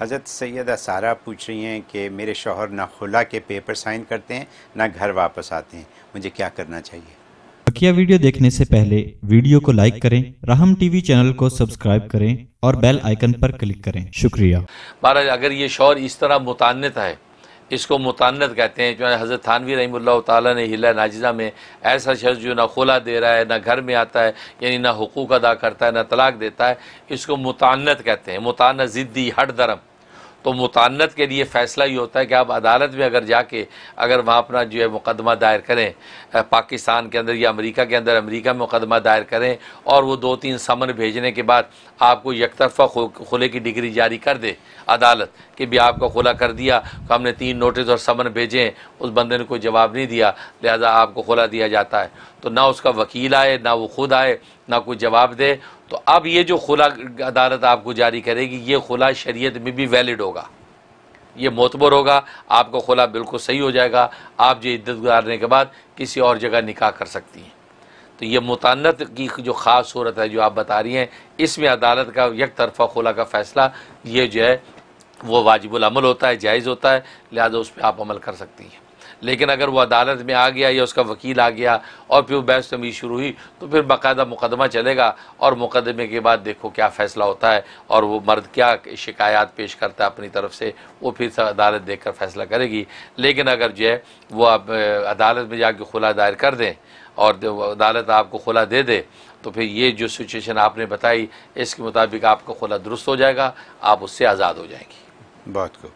हज़रत सैदा सारा पूछ रही हैं कि मेरे शोहर ना खुला के पेपर साइन करते हैं ना घर वापस आते हैं मुझे क्या करना चाहिए बकिया वीडियो देखने से पहले वीडियो को लाइक करें राहम टीवी चैनल को सब्सक्राइब करें और बेल आइकन पर क्लिक करें शुक्रिया महाराज अगर ये शोहर इस तरह मुतानता है इसको मुतानत कहते हैं जो हज़रत थानवी रही ताला ने हिला नाजिज़ा में ऐसा शख्स जो ना खुला दे रहा है ना घर में आता है यानी ना हकूक़ अदा करता है ना तलाक देता है इसको मुतानत कहते हैं मुतान ज़िद्दी हट धर्म तो मुतानत के लिए फ़ैसला ये होता है कि आप अदालत में अगर जाके अगर वहाँ अपना जो है मुकदमा दायर करें पाकिस्तान के अंदर या अमेरिका के अंदर अमेरिका में मुकदमा दायर करें और वो दो तीन समन भेजने के बाद आपको यकतरफा खुले की डिग्री जारी कर दे अदालत कि भी आपका खुला कर दिया तो हमने तीन नोटिस और समन भेजे उस बंदे ने कोई जवाब नहीं दिया लिहाजा आपको खुला दिया जाता है तो ना उसका वकील आए ना वो खुद आए ना कोई जवाब दे तो अब ये जो खुला अदालत आपको जारी करेगी ये खुला शरीयत में भी वैलिड होगा ये मोतबर होगा आपका खुला बिल्कुल सही हो जाएगा आप जो इद्दत गुजारने के बाद किसी और जगह निकाह कर सकती हैं तो ये मुतानत की जो ख़ास सूरत है जो आप बता रही हैं इसमें अदालत का यक तरफा खुला का फ़ैसला ये जो है वो वाजिबुल अमल होता है जायज़ होता है लिहाजा उस पर आप अमल कर सकती हैं लेकिन अगर वो अदालत में आ गया या उसका वकील आ गया और फिर बहस तमीज शुरू हुई तो फिर बाकायदा मुकदमा चलेगा और मुकदमे के बाद देखो क्या फ़ैसला होता है और वो मर्द क्या शिकायत पेश करता है अपनी तरफ से वो फिर अदालत देख कर फैसला करेगी लेकिन अगर जो है वो आप अदालत में जाके खुला दायर कर दें और अदालत आपको खुला दे दे तो फिर ये जो सिचुएशन आपने बताई इसके मुताबिक आपका खुला दुरुस्त हो जाएगा आप उससे आज़ाद हो जाएंगी बात को